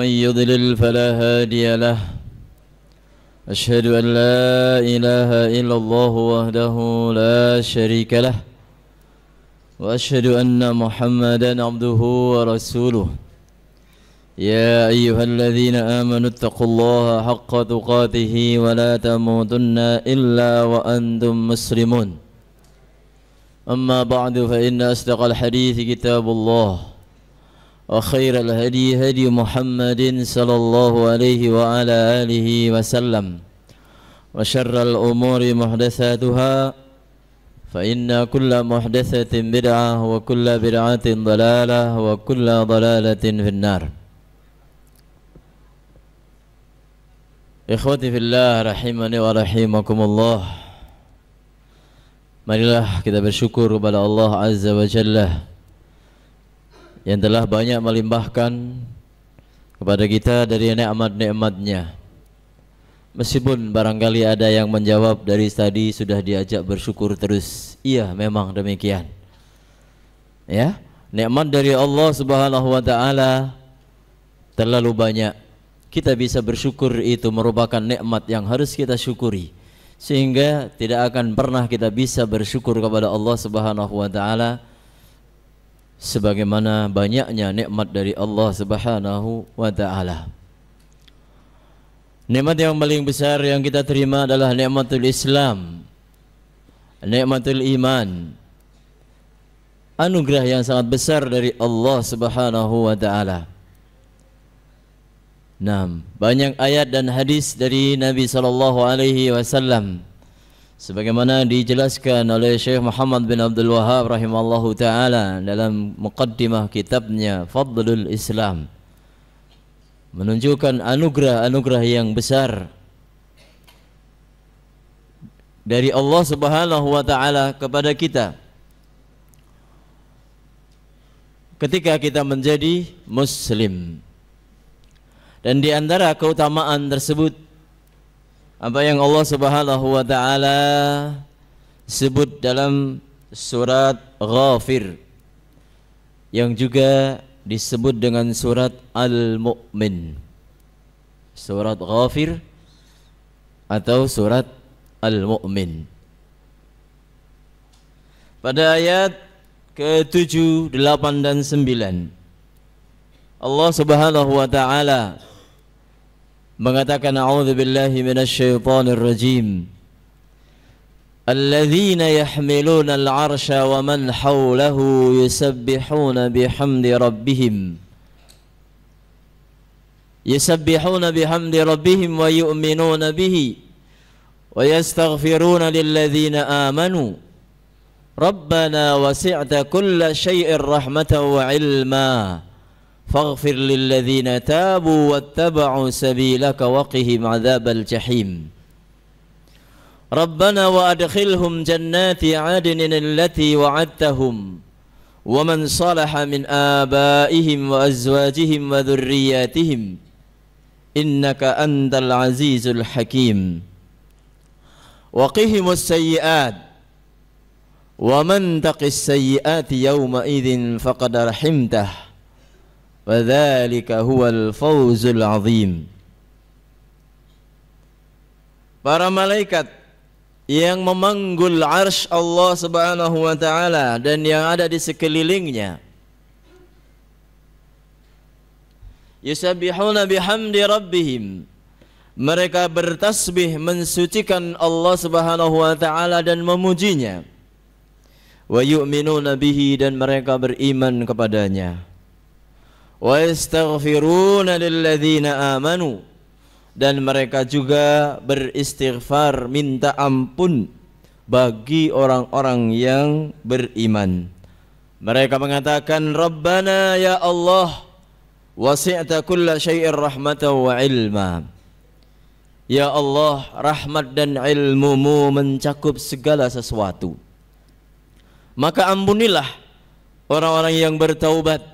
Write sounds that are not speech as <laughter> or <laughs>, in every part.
من يضلل فلا هادي له أشهد أن لا إله إلا الله وحده لا شريك له وأشهد أن محمدا عبده ورسوله يا أيها الذين آمنوا اتقوا الله حق تقاته ولا تموتن إلا وأنتم مسلمون أما بعد فإن أصدق الحديث كتاب الله وخير الهدي هدي محمد صلى الله عليه وعلى آله وسلم وشر الأمور محدثاتها فإن كل محدثة بدعة وكل بدعة ضلالة وكل ضلالة في النار Ikhwati fillah rahimani wa rahimakumullah Marilah kita bersyukur kepada Allah Azza wa Jalla yang telah banyak melimpahkan kepada kita dari nikmat-nikmatnya. Meskipun barangkali ada yang menjawab dari tadi sudah diajak bersyukur terus. Iya, memang demikian. Ya, nikmat dari Allah Subhanahu wa taala terlalu banyak. Kita bisa bersyukur itu merupakan nikmat yang harus kita syukuri. Sehingga tidak akan pernah kita bisa bersyukur kepada Allah Subhanahu wa taala sebagaimana banyaknya nikmat dari Allah Subhanahu wa taala. Nikmat yang paling besar yang kita terima adalah nikmatul Islam. Nikmatul iman. Anugerah yang sangat besar dari Allah Subhanahu wa taala. Nah, banyak ayat dan hadis dari Nabi sallallahu alaihi wasallam sebagaimana dijelaskan oleh Syekh Muhammad bin Abdul Wahab rahimallahu taala dalam muqaddimah kitabnya Fadlul Islam menunjukkan anugerah-anugerah yang besar dari Allah Subhanahu wa taala kepada kita ketika kita menjadi muslim dan di antara keutamaan tersebut apa yang Allah Subhanahu wa taala sebut dalam surat Ghafir yang juga disebut dengan surat Al-Mu'min. Surat Ghafir atau surat Al-Mu'min. Pada ayat ke-7, 8 dan 9 Allah Subhanahu wa taala mengatakan a'udzu a'udzubillahi minasyaitonir rajim Alladzina yahmiluna al'arsha wa man hawlahu yusabbihuna bihamdi rabbihim yusabbihuna bihamdi rabbihim wa yu'minuna bihi wa yastaghfiruna lilladzina amanu Rabbana wasi'ta kulla syai'in rahmatan wa ilma فاغفر للذين تابوا واتبعوا سبيلك وقهم عذاب الجحيم ربنا وأدخلهم جنات عدن التي وعدتهم ومن صلح من آبائهم وأزواجهم وذرياتهم إنك أنت العزيز الحكيم وقهم السيئات ومن تق السيئات يومئذ فقد رحمته Fadhalika huwal fawzul azim. Para malaikat yang memanggul arsh Allah Subhanahu wa taala dan yang ada di sekelilingnya. Yusabihuna bihamdi rabbihim. Mereka bertasbih mensucikan Allah Subhanahu wa taala dan memujinya. Wa yu'minuna bihi dan mereka beriman kepadanya wayastaghfiruna lilladzina amanu dan mereka juga beristighfar minta ampun bagi orang-orang yang beriman mereka mengatakan rabbana ya Allah wasi'ta kulla syai'ir rahmatan wa ilma Ya Allah, rahmat dan ilmumu mencakup segala sesuatu. Maka ampunilah orang-orang yang bertaubat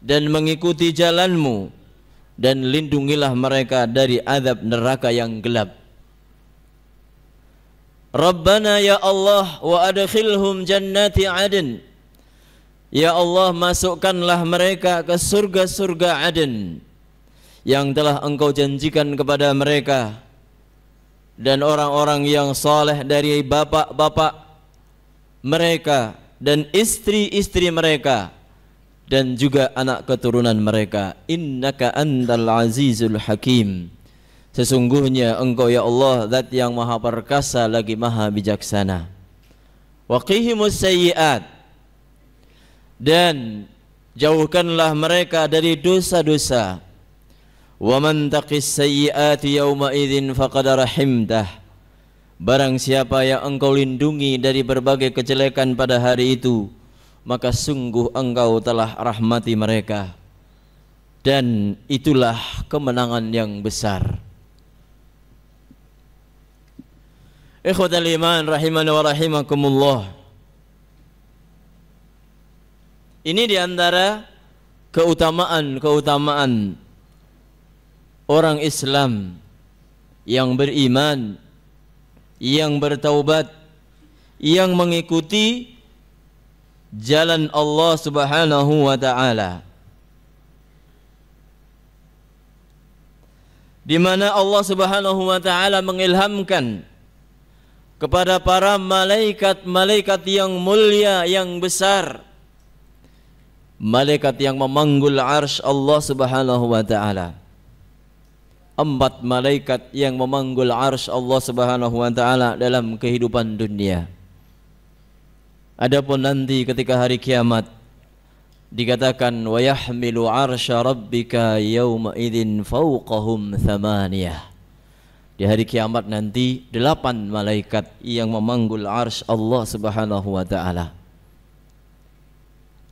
dan mengikuti jalanmu dan lindungilah mereka dari azab neraka yang gelap Rabbana ya Allah wa adkhilhum jannati adn Ya Allah masukkanlah mereka ke surga-surga adn yang telah engkau janjikan kepada mereka dan orang-orang yang soleh dari bapak-bapak mereka dan istri-istri mereka dan juga anak keturunan mereka innaka antal azizul hakim sesungguhnya engkau ya Allah zat yang maha perkasa lagi maha bijaksana waqihimus sayyiat dan jauhkanlah mereka dari dosa-dosa wa man taqis sayyiati yauma idzin faqad rahimtah barang siapa yang engkau lindungi dari berbagai kejelekan pada hari itu maka sungguh engkau telah rahmati mereka dan itulah kemenangan yang besar Ikhwatal iman rahimani wa rahimakumullah Ini diantara keutamaan-keutamaan orang Islam yang beriman, yang bertaubat, yang mengikuti jalan Allah Subhanahu wa taala. Di mana Allah Subhanahu wa taala mengilhamkan kepada para malaikat-malaikat yang mulia yang besar malaikat yang memanggul arsh Allah Subhanahu wa taala empat malaikat yang memanggul arsh Allah Subhanahu wa taala dalam kehidupan dunia Adapun nanti ketika hari kiamat dikatakan wa yahmilu 'arsya rabbika yauma idzin fawqahum thamaniyah. Di hari kiamat nanti delapan malaikat yang memanggul arsy Allah Subhanahu wa taala.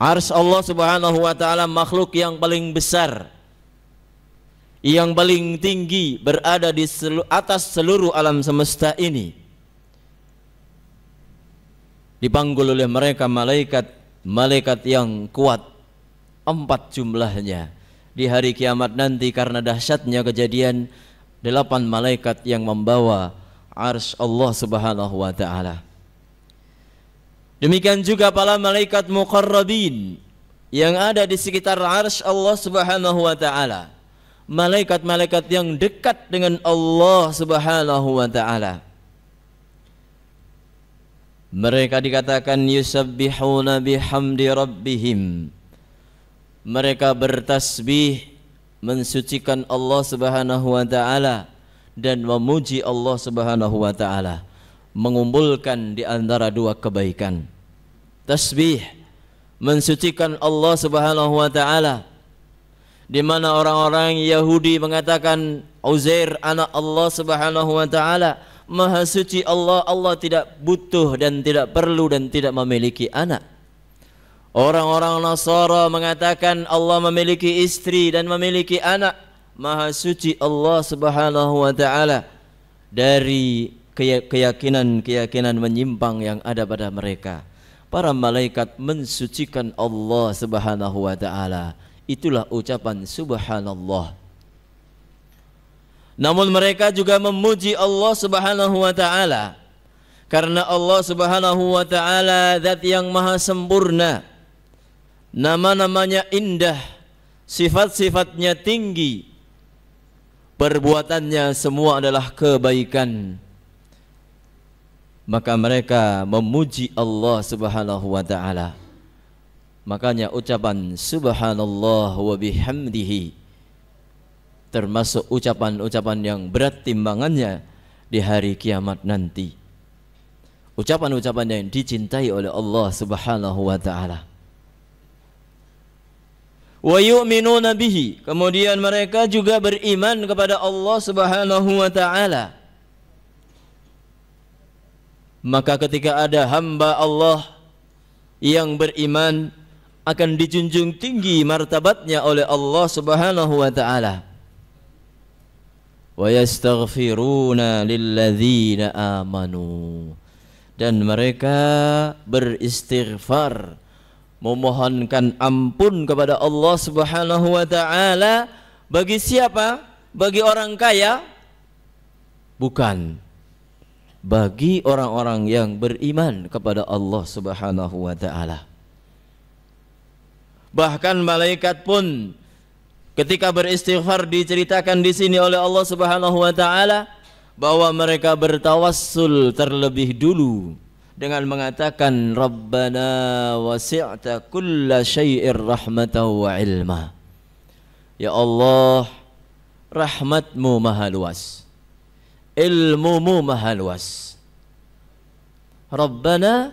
Arsy Allah Subhanahu wa taala makhluk yang paling besar yang paling tinggi berada di atas seluruh alam semesta ini dipanggul oleh mereka malaikat-malaikat yang kuat empat jumlahnya di hari kiamat nanti karena dahsyatnya kejadian delapan malaikat yang membawa ars Allah Subhanahu wa taala. Demikian juga para malaikat muqarrabin yang ada di sekitar ars Allah Subhanahu wa taala. Malaikat-malaikat yang dekat dengan Allah Subhanahu wa taala. Mereka dikatakan yusabbihuna bihamdi rabbihim. Mereka bertasbih mensucikan Allah Subhanahu wa taala dan memuji Allah Subhanahu wa taala, mengumpulkan di antara dua kebaikan. Tasbih mensucikan Allah Subhanahu wa taala di mana orang-orang Yahudi mengatakan Uzair anak Allah Subhanahu wa taala Maha suci Allah, Allah tidak butuh dan tidak perlu dan tidak memiliki anak. Orang-orang Nasara mengatakan Allah memiliki istri dan memiliki anak. Maha suci Allah Subhanahu wa taala dari keyakinan-keyakinan menyimpang yang ada pada mereka. Para malaikat mensucikan Allah Subhanahu wa taala. Itulah ucapan subhanallah. Namun mereka juga memuji Allah Subhanahu wa taala. Karena Allah Subhanahu wa taala zat yang maha sempurna. Nama-namanya indah, sifat-sifatnya tinggi. Perbuatannya semua adalah kebaikan. Maka mereka memuji Allah Subhanahu wa taala. Makanya ucapan subhanallah wa bihamdihi termasuk ucapan-ucapan yang berat timbangannya di hari kiamat nanti. Ucapan-ucapan yang dicintai oleh Allah Subhanahu wa taala. Wa yu'minuna bihi. Kemudian mereka juga beriman kepada Allah Subhanahu wa taala. Maka ketika ada hamba Allah yang beriman akan dijunjung tinggi martabatnya oleh Allah Subhanahu wa taala. ويستغفرون lilladzina amanu dan mereka beristighfar memohonkan ampun kepada Allah Subhanahu wa taala bagi siapa? Bagi orang kaya? Bukan. Bagi orang-orang yang beriman kepada Allah Subhanahu wa taala. Bahkan malaikat pun Ketika beristighfar diceritakan di sini oleh Allah Subhanahu wa taala bahwa mereka bertawassul terlebih dulu dengan mengatakan Rabbana wasi'ta kulla syai'ir rahmatahu wa ilma. Ya Allah, rahmatmu maha luas. Ilmumu maha luas. Rabbana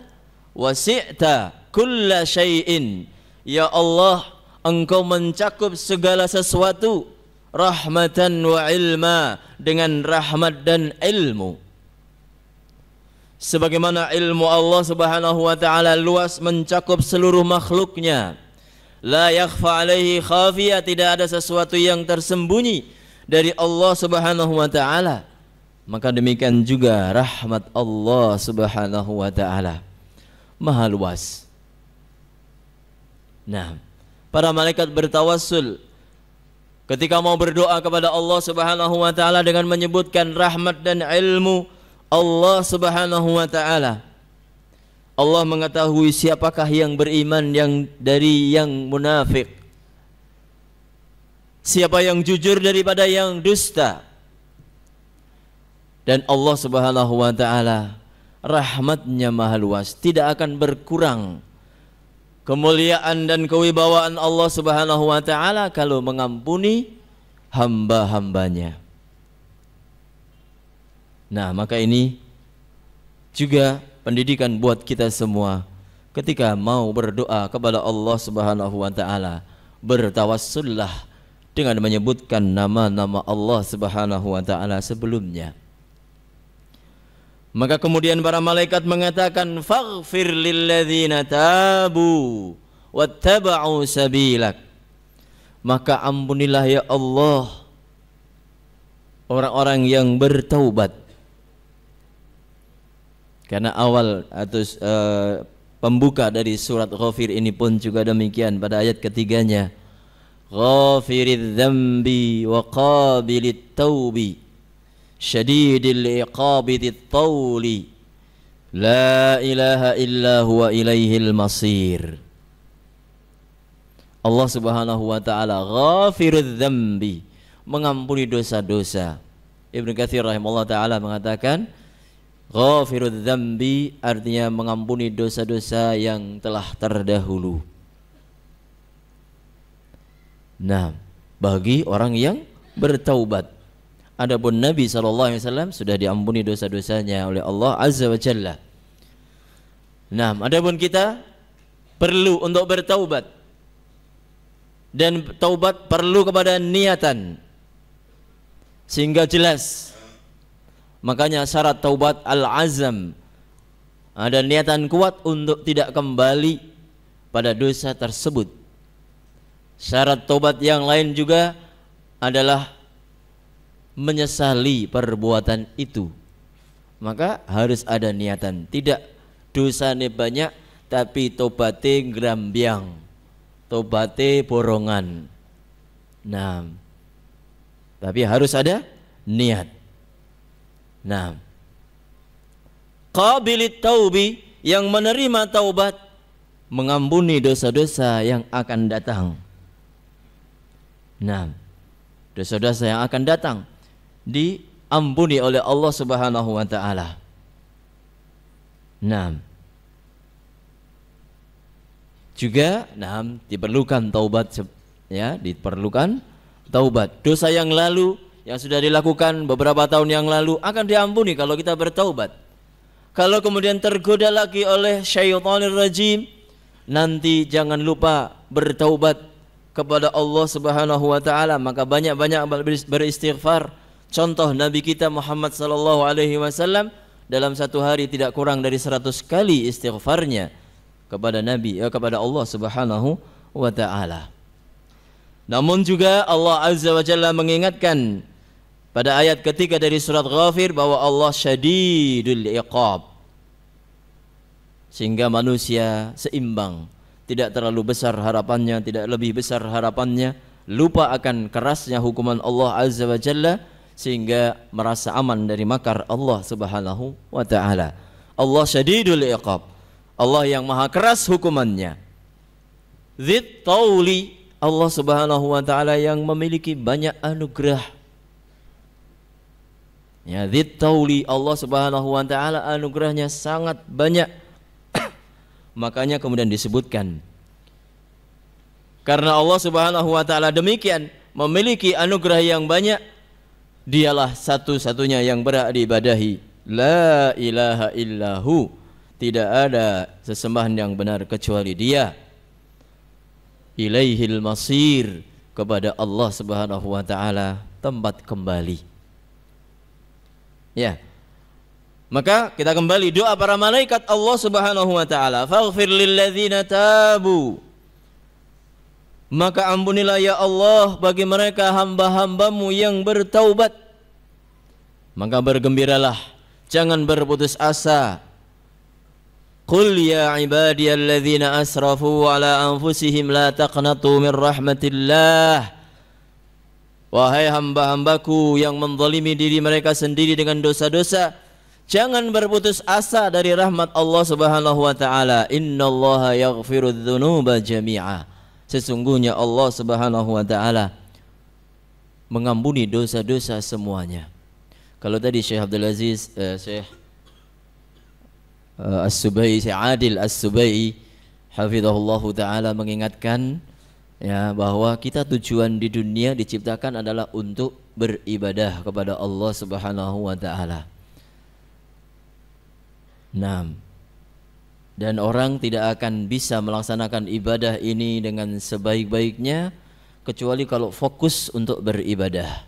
wasi'ta kulla syai'in. Ya Allah, engkau mencakup segala sesuatu rahmatan wa ilma dengan rahmat dan ilmu sebagaimana ilmu Allah Subhanahu wa taala luas mencakup seluruh makhluknya la yakhfa alaihi khafiyah tidak ada sesuatu yang tersembunyi dari Allah Subhanahu wa taala maka demikian juga rahmat Allah Subhanahu wa taala maha luas nah para malaikat bertawassul ketika mau berdoa kepada Allah Subhanahu wa taala dengan menyebutkan rahmat dan ilmu Allah Subhanahu wa taala. Allah mengetahui siapakah yang beriman yang dari yang munafik. Siapa yang jujur daripada yang dusta. Dan Allah Subhanahu wa taala rahmatnya maha luas, tidak akan berkurang kemuliaan dan kewibawaan Allah Subhanahu wa taala kalau mengampuni hamba-hambanya. Nah, maka ini juga pendidikan buat kita semua ketika mau berdoa kepada Allah Subhanahu wa taala, bertawassullah dengan menyebutkan nama-nama Allah Subhanahu wa taala sebelumnya. Maka kemudian para malaikat mengatakan faghfir lilladzina tabu wattaba'u sabilak. Maka ampunilah ya Allah orang-orang yang bertaubat. Karena awal atau uh, pembuka dari surat Ghafir ini pun juga demikian pada ayat ketiganya. Ghafiriz dzambi wa qabilit taubi syadidil iqabi tawli la ilaha illa huwa ilaihil masir Allah subhanahu wa ta'ala ghafirul dhambi mengampuni dosa-dosa Ibnu Kathir rahimahullah taala mengatakan ghafirul dhambi artinya mengampuni dosa-dosa yang telah terdahulu Nah, bagi orang yang bertaubat Adapun Nabi SAW alaihi wasallam sudah diampuni dosa-dosanya oleh Allah azza wa jalla. Nah, adapun kita perlu untuk bertaubat. Dan taubat perlu kepada niatan sehingga jelas. Makanya syarat taubat al-azam ada niatan kuat untuk tidak kembali pada dosa tersebut. Syarat taubat yang lain juga adalah menyesali perbuatan itu maka harus ada niatan tidak dosanya banyak tapi tobate grambiang tobate borongan nah tapi harus ada niat nah qabilit taubi yang menerima taubat mengampuni dosa-dosa yang akan datang nah dosa-dosa yang akan datang diampuni oleh Allah Subhanahu wa taala. Naam. Juga naam diperlukan taubat ya, diperlukan taubat. Dosa yang lalu yang sudah dilakukan beberapa tahun yang lalu akan diampuni kalau kita bertaubat. Kalau kemudian tergoda lagi oleh syaitanir rajim, nanti jangan lupa bertaubat kepada Allah Subhanahu wa taala, maka banyak-banyak beristighfar Contoh Nabi kita Muhammad sallallahu alaihi wasallam dalam satu hari tidak kurang dari 100 kali istighfarnya kepada Nabi eh, kepada Allah Subhanahu wa taala. Namun juga Allah Azza wa Jalla mengingatkan pada ayat ketiga dari surat Ghafir bahwa Allah syadidul iqab. Sehingga manusia seimbang, tidak terlalu besar harapannya, tidak lebih besar harapannya, lupa akan kerasnya hukuman Allah Azza wa Jalla sehingga merasa aman dari makar Allah Subhanahu wa taala. Allah syadidul iqab. Allah yang maha keras hukumannya. zid tauli Allah Subhanahu wa taala yang memiliki banyak anugerah. Ya, zid tauli Allah Subhanahu wa taala anugerahnya sangat banyak. <coughs> Makanya kemudian disebutkan karena Allah Subhanahu wa taala demikian memiliki anugerah yang banyak dialah satu-satunya yang berhak diibadahi la ilaha illahu tidak ada sesembahan yang benar kecuali dia ilaihil masir kepada Allah Subhanahu wa taala tempat kembali ya maka kita kembali doa para malaikat Allah Subhanahu wa taala faghfir lil ladzina tabu maka ampunilah ya Allah bagi mereka hamba-hambamu yang bertaubat Maka bergembiralah Jangan berputus asa Qul ya ibadiyalladzina asrafu ala anfusihim la taqnatu min rahmatillah Wahai hamba-hambaku yang menzalimi diri mereka sendiri dengan dosa-dosa Jangan berputus asa dari rahmat Allah Subhanahu wa taala. Innallaha yaghfiru dzunuba jami'a sesungguhnya Allah Subhanahu wa taala mengampuni dosa-dosa semuanya. Kalau tadi Syekh Abdul Aziz uh, Syekh uh, As-Subai Syekh Adil As-Subai hafizahullah taala mengingatkan ya bahwa kita tujuan di dunia diciptakan adalah untuk beribadah kepada Allah Subhanahu wa taala. 6 dan orang tidak akan bisa melaksanakan ibadah ini dengan sebaik-baiknya kecuali kalau fokus untuk beribadah.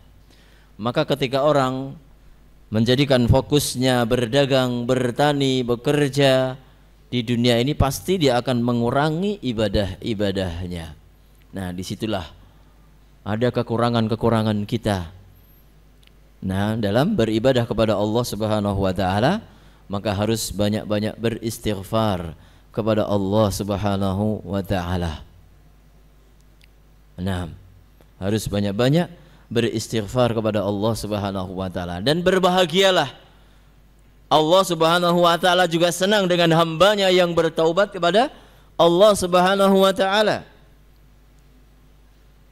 Maka ketika orang menjadikan fokusnya berdagang, bertani, bekerja di dunia ini pasti dia akan mengurangi ibadah-ibadahnya. Nah, disitulah ada kekurangan-kekurangan kita. Nah, dalam beribadah kepada Allah Subhanahu wa taala, maka harus banyak-banyak beristighfar kepada Allah Subhanahu wa taala. Nah, harus banyak-banyak beristighfar kepada Allah Subhanahu wa taala dan berbahagialah Allah Subhanahu wa taala juga senang dengan hambanya yang bertaubat kepada Allah Subhanahu wa taala.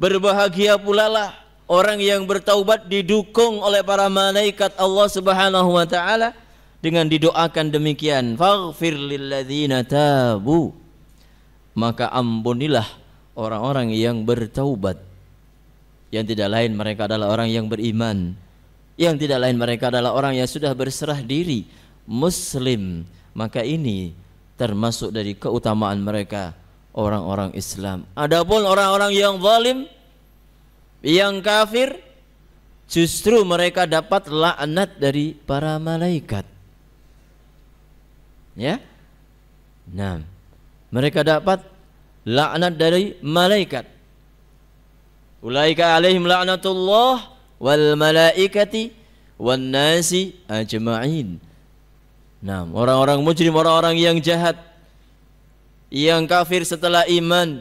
Berbahagia pula lah orang yang bertaubat didukung oleh para malaikat Allah Subhanahu wa taala dengan didoakan demikian faghfir lilladzina tabu maka ampunilah orang-orang yang bertaubat yang tidak lain mereka adalah orang yang beriman yang tidak lain mereka adalah orang yang sudah berserah diri muslim maka ini termasuk dari keutamaan mereka orang-orang Islam adapun orang-orang yang zalim yang kafir justru mereka dapat laknat dari para malaikat ya nah mereka dapat laknat dari malaikat ulaika alaihim laknatullah wal malaikati wan nasi ajma'in nah orang-orang mujrim orang-orang yang jahat yang kafir setelah iman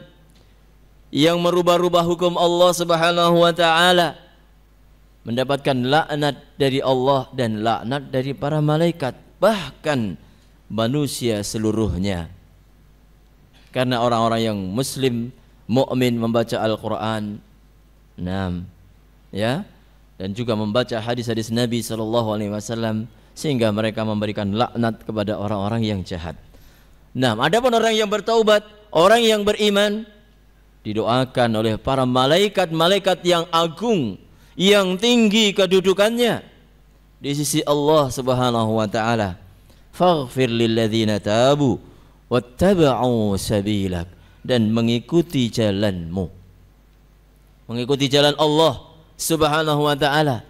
yang merubah-rubah hukum Allah Subhanahu wa taala mendapatkan laknat dari Allah dan laknat dari para malaikat bahkan manusia seluruhnya. Karena orang-orang yang muslim, mukmin membaca Al-Qur'an. Naam. Ya. Dan juga membaca hadis-hadis Nabi sallallahu alaihi wasallam sehingga mereka memberikan laknat kepada orang-orang yang jahat. Nah, adapun orang yang bertaubat, orang yang beriman didoakan oleh para malaikat-malaikat yang agung, yang tinggi kedudukannya di sisi Allah Subhanahu wa taala faghfir lilladzina tabu wattaba'u sabilak dan mengikuti jalanmu mengikuti jalan Allah subhanahu wa ta'ala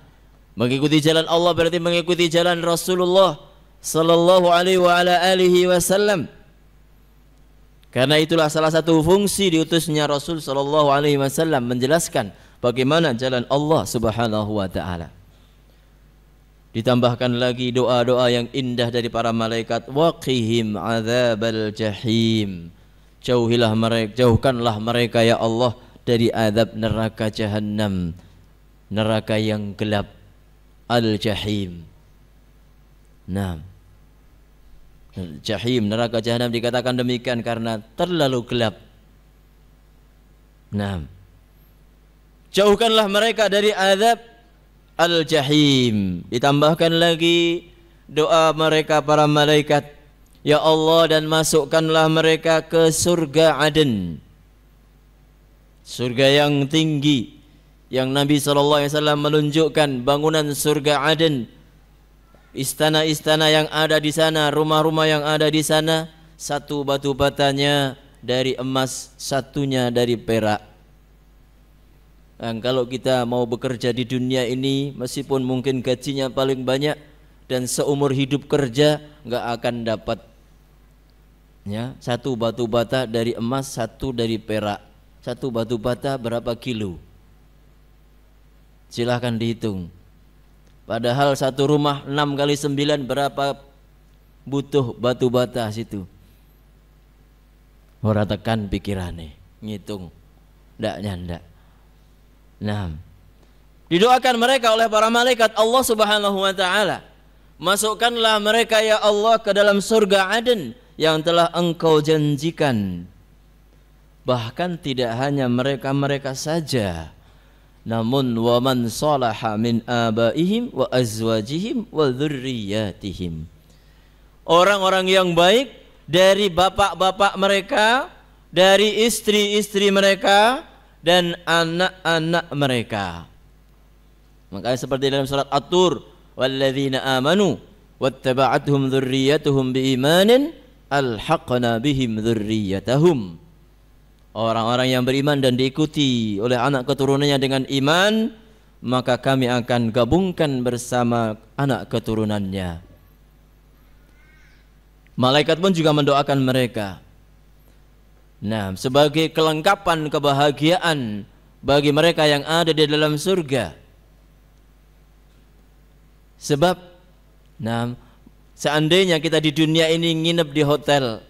mengikuti jalan Allah berarti mengikuti jalan Rasulullah sallallahu alaihi wa ala alihi wasallam karena itulah salah satu fungsi diutusnya Rasul sallallahu alaihi wasallam menjelaskan bagaimana jalan Allah subhanahu wa ta'ala Ditambahkan lagi doa-doa yang indah dari para malaikat. Waqihim azabal jahim. Jauhilah mereka, jauhkanlah mereka ya Allah dari azab neraka jahanam Neraka yang gelap. Al-jahim. Nah. Jahim, neraka jahanam dikatakan demikian karena terlalu gelap. Nah. Jauhkanlah mereka dari azab al-jahim. Ditambahkan lagi doa mereka para malaikat. Ya Allah dan masukkanlah mereka ke surga Aden. Surga yang tinggi yang Nabi SAW menunjukkan bangunan surga Aden. Istana-istana yang ada di sana, rumah-rumah yang ada di sana, satu batu batanya dari emas, satunya dari perak. Dan kalau kita mau bekerja di dunia ini meskipun mungkin gajinya paling banyak dan seumur hidup kerja nggak akan dapat ya satu batu bata dari emas satu dari perak satu batu bata berapa kilo silahkan dihitung padahal satu rumah 6 kali 9 berapa butuh batu bata situ ora tekan pikirannya, ngitung ndak nyandak Nah, didoakan mereka oleh para malaikat Allah Subhanahu wa taala. Masukkanlah mereka ya Allah ke dalam surga Aden yang telah Engkau janjikan. Bahkan tidak hanya mereka-mereka saja, namun waman salaha min abaihim wa azwajihim wa dzurriyyatihim. Orang-orang yang baik dari bapak-bapak mereka, dari istri-istri mereka, dan anak-anak mereka. Makanya seperti dalam surat At-Tur, "Walladzina amanu wattaba'athum dzurriyyatuhum biimanin alhaqna bihim dzurriyyatahum." Orang-orang yang beriman dan diikuti oleh anak keturunannya dengan iman, maka kami akan gabungkan bersama anak keturunannya. Malaikat pun juga mendoakan mereka. Nah, sebagai kelengkapan kebahagiaan bagi mereka yang ada di dalam surga. Sebab nah, seandainya kita di dunia ini nginep di hotel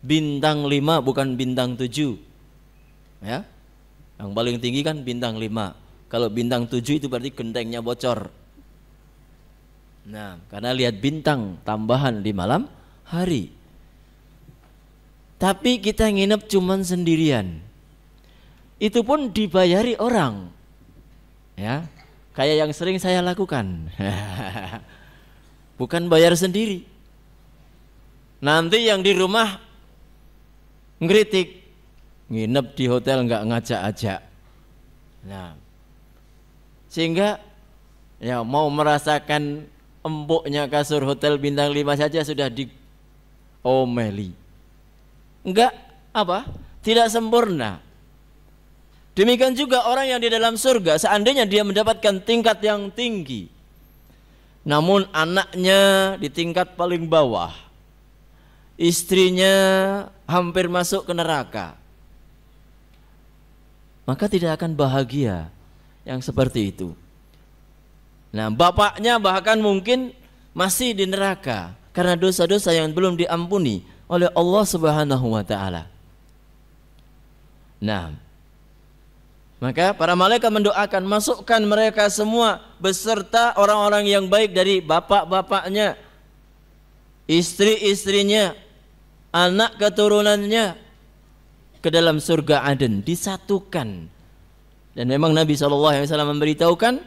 bintang lima bukan bintang tujuh, Ya. Yang paling tinggi kan bintang lima. Kalau bintang tujuh itu berarti gentengnya bocor. Nah, karena lihat bintang tambahan di malam hari. Tapi kita nginep cuman sendirian. Itu pun dibayari orang. Ya. Kayak yang sering saya lakukan. <laughs> Bukan bayar sendiri. Nanti yang di rumah ngeritik nginep di hotel nggak ngajak-ajak. Nah, sehingga ya mau merasakan empuknya kasur hotel bintang 5 saja sudah diomeli enggak apa? Tidak sempurna. Demikian juga orang yang di dalam surga seandainya dia mendapatkan tingkat yang tinggi. Namun anaknya di tingkat paling bawah. Istrinya hampir masuk ke neraka. Maka tidak akan bahagia yang seperti itu. Nah, bapaknya bahkan mungkin masih di neraka karena dosa-dosa yang belum diampuni oleh Allah Subhanahu wa taala. Nah, maka para malaikat mendoakan masukkan mereka semua beserta orang-orang yang baik dari bapak-bapaknya, istri-istrinya, anak keturunannya ke dalam surga Aden disatukan. Dan memang Nabi SAW memberitahukan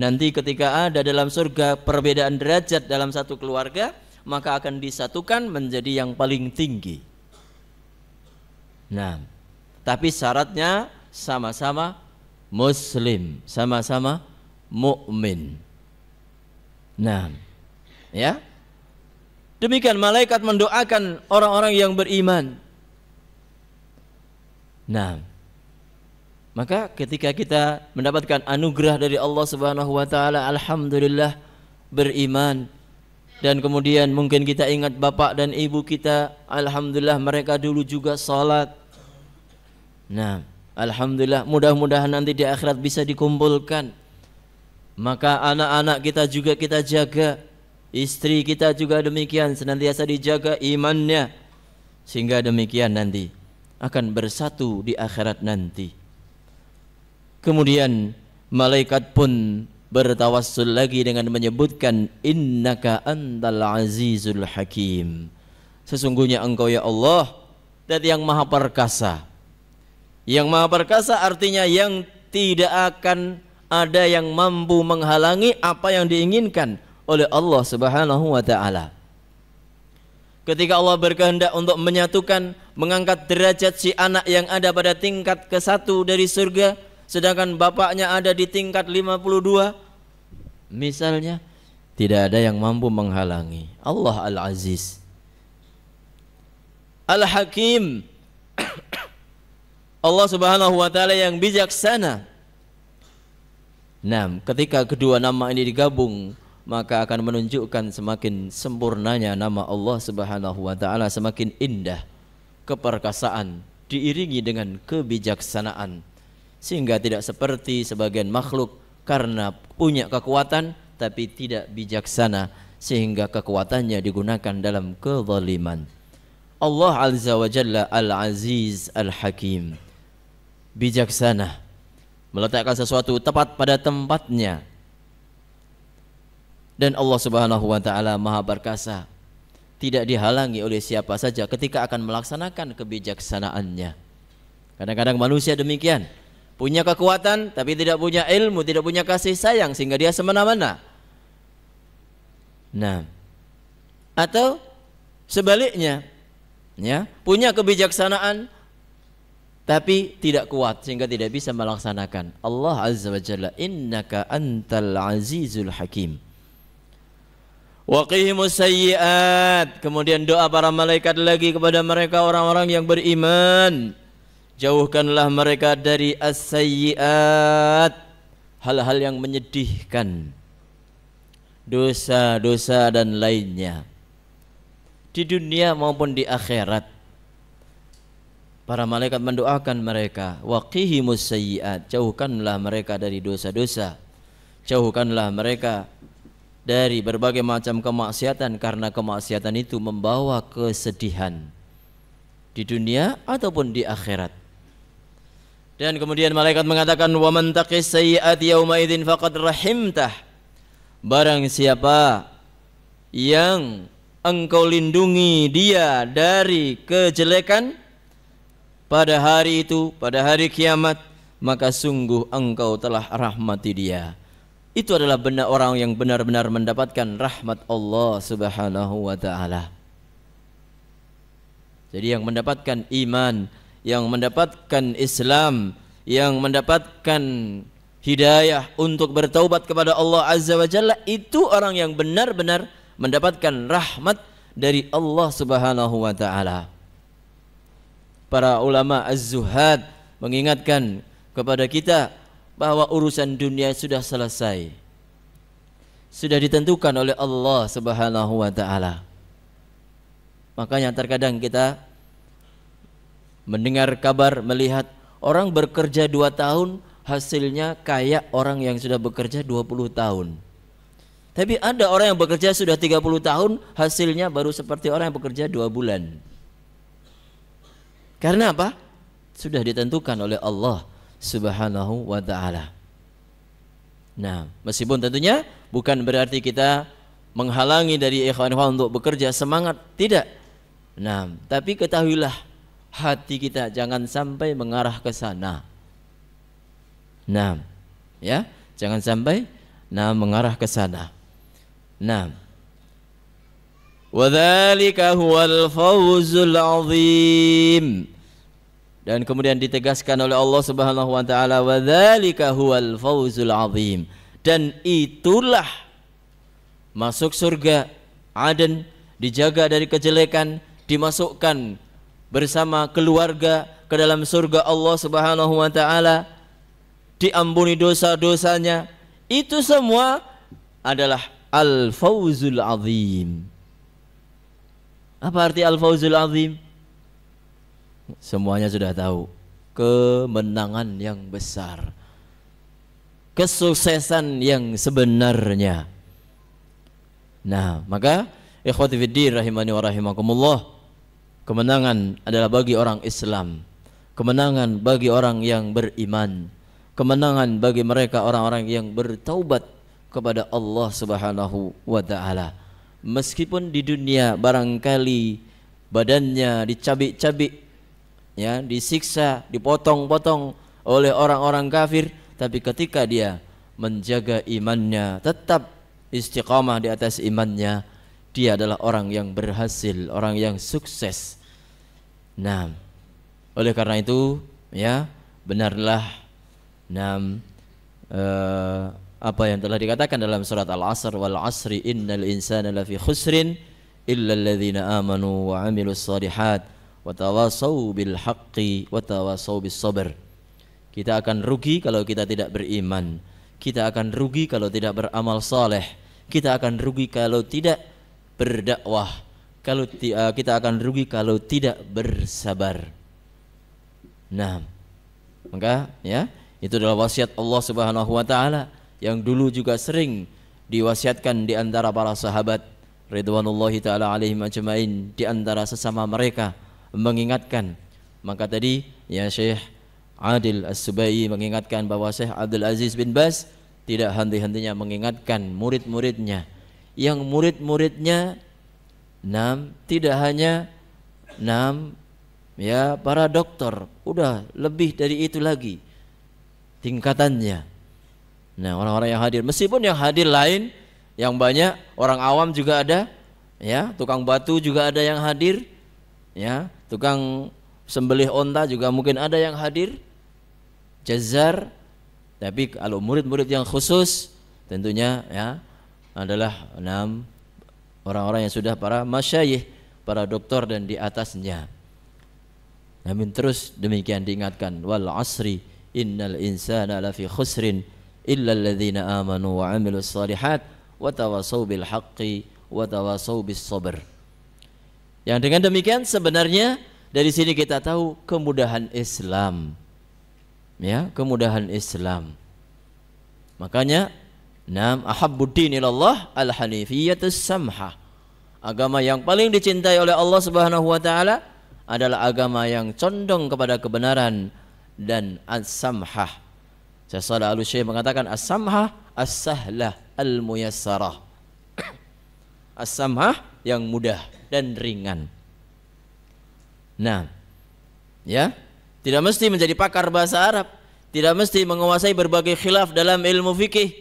nanti ketika ada dalam surga perbedaan derajat dalam satu keluarga, maka akan disatukan menjadi yang paling tinggi. Nah, tapi syaratnya sama-sama muslim, sama-sama mukmin. Nah, ya. Demikian malaikat mendoakan orang-orang yang beriman. Nah, maka ketika kita mendapatkan anugerah dari Allah Subhanahu wa taala, alhamdulillah beriman, dan kemudian mungkin kita ingat bapak dan ibu kita alhamdulillah mereka dulu juga salat nah alhamdulillah mudah-mudahan nanti di akhirat bisa dikumpulkan maka anak-anak kita juga kita jaga istri kita juga demikian senantiasa dijaga imannya sehingga demikian nanti akan bersatu di akhirat nanti kemudian malaikat pun bertawassul lagi dengan menyebutkan innaka antal azizul hakim sesungguhnya engkau ya Allah dan yang maha perkasa yang maha perkasa artinya yang tidak akan ada yang mampu menghalangi apa yang diinginkan oleh Allah Subhanahu wa taala. Ketika Allah berkehendak untuk menyatukan, mengangkat derajat si anak yang ada pada tingkat ke satu dari surga, sedangkan bapaknya ada di tingkat 52, Misalnya tidak ada yang mampu menghalangi. Allah Al-Aziz. Al-Hakim. <coughs> Allah Subhanahu wa taala yang bijaksana. Nah, ketika kedua nama ini digabung, maka akan menunjukkan semakin sempurnanya nama Allah Subhanahu wa taala, semakin indah keperkasaan diiringi dengan kebijaksanaan sehingga tidak seperti sebagian makhluk karena punya kekuatan tapi tidak bijaksana sehingga kekuatannya digunakan dalam kezaliman. Allah Azza wa Jalla Al-Aziz Al-Hakim bijaksana meletakkan sesuatu tepat pada tempatnya dan Allah Subhanahu wa taala Maha Perkasa tidak dihalangi oleh siapa saja ketika akan melaksanakan kebijaksanaannya. Kadang-kadang manusia demikian, punya kekuatan tapi tidak punya ilmu, tidak punya kasih sayang sehingga dia semena-mena. Nah, atau sebaliknya, ya, punya kebijaksanaan tapi tidak kuat sehingga tidak bisa melaksanakan. Allah Azza wa Jalla, "Innaka antal azizul hakim." Waqihimus sayyiat. Kemudian doa para malaikat lagi kepada mereka orang-orang yang beriman Jauhkanlah mereka dari as-sayyiat hal-hal yang menyedihkan dosa-dosa dan lainnya di dunia maupun di akhirat para malaikat mendoakan mereka waqihimus sayyiat jauhkanlah mereka dari dosa-dosa jauhkanlah mereka dari berbagai macam kemaksiatan karena kemaksiatan itu membawa kesedihan di dunia ataupun di akhirat dan kemudian malaikat mengatakan wa man taqis sayyi'at yauma idzin faqad rahimtah. Barang siapa yang engkau lindungi dia dari kejelekan pada hari itu, pada hari kiamat, maka sungguh engkau telah rahmati dia. Itu adalah benar orang yang benar-benar mendapatkan rahmat Allah Subhanahu wa taala. Jadi yang mendapatkan iman, yang mendapatkan Islam, yang mendapatkan hidayah untuk bertaubat kepada Allah Azza wa Jalla itu orang yang benar-benar mendapatkan rahmat dari Allah Subhanahu wa taala. Para ulama az-zuhad mengingatkan kepada kita bahwa urusan dunia sudah selesai. Sudah ditentukan oleh Allah Subhanahu wa taala. Makanya terkadang kita mendengar kabar, melihat orang bekerja dua tahun hasilnya kayak orang yang sudah bekerja dua puluh tahun. Tapi ada orang yang bekerja sudah tiga puluh tahun hasilnya baru seperti orang yang bekerja dua bulan. Karena apa? Sudah ditentukan oleh Allah Subhanahu wa taala. Nah, meskipun tentunya bukan berarti kita menghalangi dari ikhwan ikhwan untuk bekerja semangat tidak. Nah, tapi ketahuilah hati kita jangan sampai mengarah ke sana. Nah, ya, jangan sampai nah mengarah ke sana. Nah, wadzalika huwal fawzul azim. Dan kemudian ditegaskan oleh Allah Subhanahu wa taala wadzalika huwal fawzul azim. Dan itulah masuk surga Aden dijaga dari kejelekan dimasukkan bersama keluarga ke dalam surga Allah Subhanahu wa taala, diampuni dosa-dosanya. Itu semua adalah al-fauzul azim. Apa arti al-fauzul azim? Semuanya sudah tahu. Kemenangan yang besar. Kesuksesan yang sebenarnya. Nah, maka ikhwati fiddin rahimani wa rahimakumullah Kemenangan adalah bagi orang Islam. Kemenangan bagi orang yang beriman. Kemenangan bagi mereka orang-orang yang bertaubat kepada Allah Subhanahu wa taala. Meskipun di dunia barangkali badannya dicabik-cabik ya, disiksa, dipotong-potong oleh orang-orang kafir, tapi ketika dia menjaga imannya, tetap istiqamah di atas imannya, dia adalah orang yang berhasil, orang yang sukses. Nah, oleh karena itu, ya, benarlah nah eh, apa yang telah dikatakan dalam surat Al-Asr wal asri innal insana lafi khusrin illa alladhina amanu wa amilus salihat wa tawasaw bil haqqi wa tawasaw bis sabr. Kita akan rugi kalau kita tidak beriman. Kita akan rugi kalau tidak beramal saleh. Kita akan rugi kalau tidak berdakwah. Kalau eh, kita akan rugi kalau tidak bersabar. Nah, maka ya itu adalah wasiat Allah Subhanahu wa taala yang dulu juga sering diwasiatkan di antara para sahabat ridwanullahi taala alaihi majma'in di antara sesama mereka mengingatkan maka tadi ya Syekh Adil As-Subai mengingatkan bahwa Syekh Abdul Aziz bin Bas tidak henti-hentinya mengingatkan murid-muridnya yang murid-muridnya enam tidak hanya enam ya para dokter udah lebih dari itu lagi tingkatannya nah orang-orang yang hadir meskipun yang hadir lain yang banyak orang awam juga ada ya tukang batu juga ada yang hadir ya tukang sembelih onta juga mungkin ada yang hadir jazar tapi kalau murid-murid yang khusus tentunya ya adalah enam orang-orang yang sudah para masyayih, para doktor dan di atasnya. Namun terus demikian diingatkan wal asri innal insana lafi khusrin illa alladhina amanu wa amilu salihat wa tawasaw bil haqqi wa tawasaw bis sabr. Yang dengan demikian sebenarnya dari sini kita tahu kemudahan Islam. Ya, kemudahan Islam. Makanya Nam ahabbuddin ilallah al-hanifiyatus samha. Agama yang paling dicintai oleh Allah Subhanahu wa taala adalah agama yang condong kepada kebenaran dan as-samhah. Syaikh al syekh mengatakan as-samhah as-sahlah al-muyassarah. <clears throat> As-samhah yang mudah dan ringan. Nah, ya, tidak mesti menjadi pakar bahasa Arab, tidak mesti menguasai berbagai khilaf dalam ilmu fikih,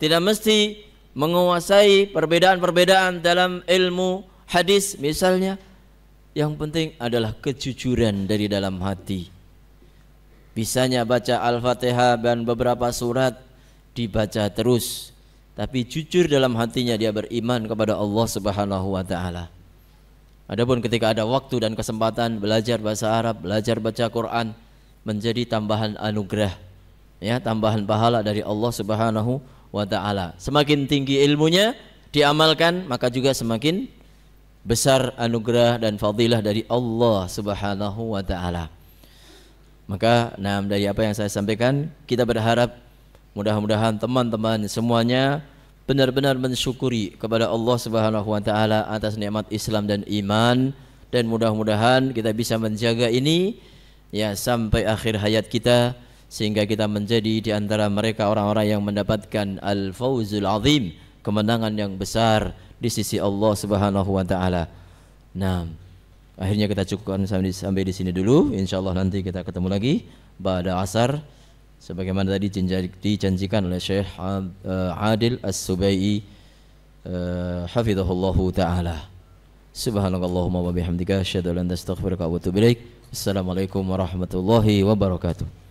tidak mesti menguasai perbedaan-perbedaan dalam ilmu hadis misalnya yang penting adalah kejujuran dari dalam hati bisanya baca Al-Fatihah dan beberapa surat dibaca terus tapi jujur dalam hatinya dia beriman kepada Allah Subhanahu wa taala Adapun ketika ada waktu dan kesempatan belajar bahasa Arab, belajar baca Quran menjadi tambahan anugerah ya, tambahan pahala dari Allah Subhanahu wa taala. Semakin tinggi ilmunya diamalkan maka juga semakin besar anugerah dan fadilah dari Allah Subhanahu wa taala. Maka nah dari apa yang saya sampaikan kita berharap mudah-mudahan teman-teman semuanya benar-benar mensyukuri kepada Allah Subhanahu wa taala atas nikmat Islam dan iman dan mudah-mudahan kita bisa menjaga ini ya sampai akhir hayat kita sehingga kita menjadi di antara mereka orang-orang yang mendapatkan al-fauzul azim, kemenangan yang besar di sisi Allah Subhanahu wa taala. Nah, akhirnya kita cukupkan sampai, sampai di sini dulu. Insyaallah nanti kita ketemu lagi pada asar sebagaimana tadi dijanjikan oleh Syekh eh, Adil As-Subai eh, hafizahullahu taala. Subhanakallahumma wa bihamdika asyhadu an la ilaha illa anta astaghfiruka wa atubu ilaik. Assalamualaikum warahmatullahi wabarakatuh.